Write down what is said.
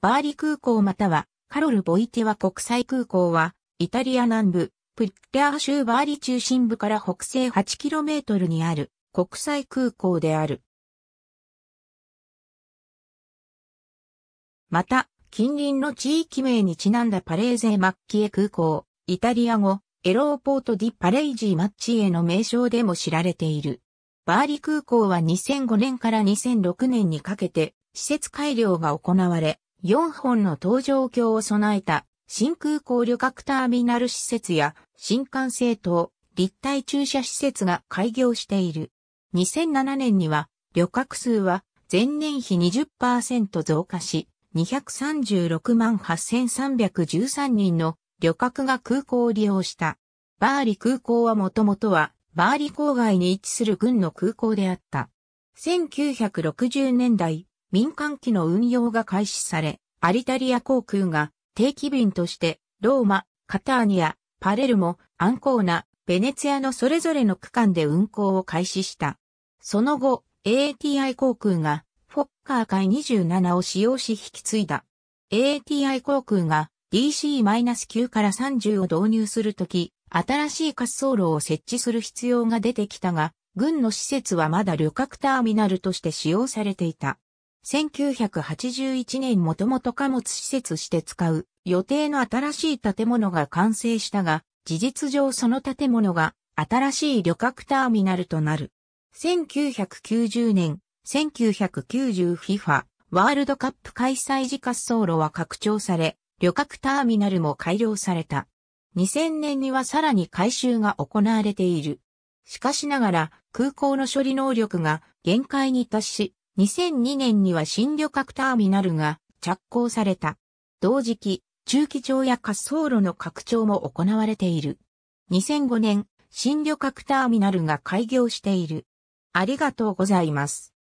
バーリ空港またはカロル・ボイティワ国際空港は、イタリア南部、プッリアー州バーリ中心部から北西 8km にある国際空港である。また、近隣の地域名にちなんだパレーゼ・マッキエ空港、イタリア語、エローポート・ディ・パレイジー・マッチエの名称でも知られている。バーリ空港は2005年から2006年にかけて施設改良が行われ、4本の搭乗橋を備えた新空港旅客ターミナル施設や新幹線等立体駐車施設が開業している。2007年には旅客数は前年比20%増加し236万8313人の旅客が空港を利用した。バーリ空港はもともとはバーリ郊外に位置する軍の空港であった。1960年代、民間機の運用が開始され、アリタリア航空が定期便としてローマ、カターニア、パレルモ、アンコーナ、ベネツィアのそれぞれの区間で運航を開始した。その後、AATI 航空がフォッカー海27を使用し引き継いだ。AATI 航空が DC-9 から30を導入するとき、新しい滑走路を設置する必要が出てきたが、軍の施設はまだ旅客ターミナルとして使用されていた。1981年もともと貨物施設して使う予定の新しい建物が完成したが、事実上その建物が新しい旅客ターミナルとなる。1990年、1990FIFA ワールドカップ開催時滑走路は拡張され、旅客ターミナルも改良された。2000年にはさらに改修が行われている。しかしながら空港の処理能力が限界に達し、2002年には新旅客ターミナルが着工された。同時期、中期町や滑走路の拡張も行われている。2005年、新旅客ターミナルが開業している。ありがとうございます。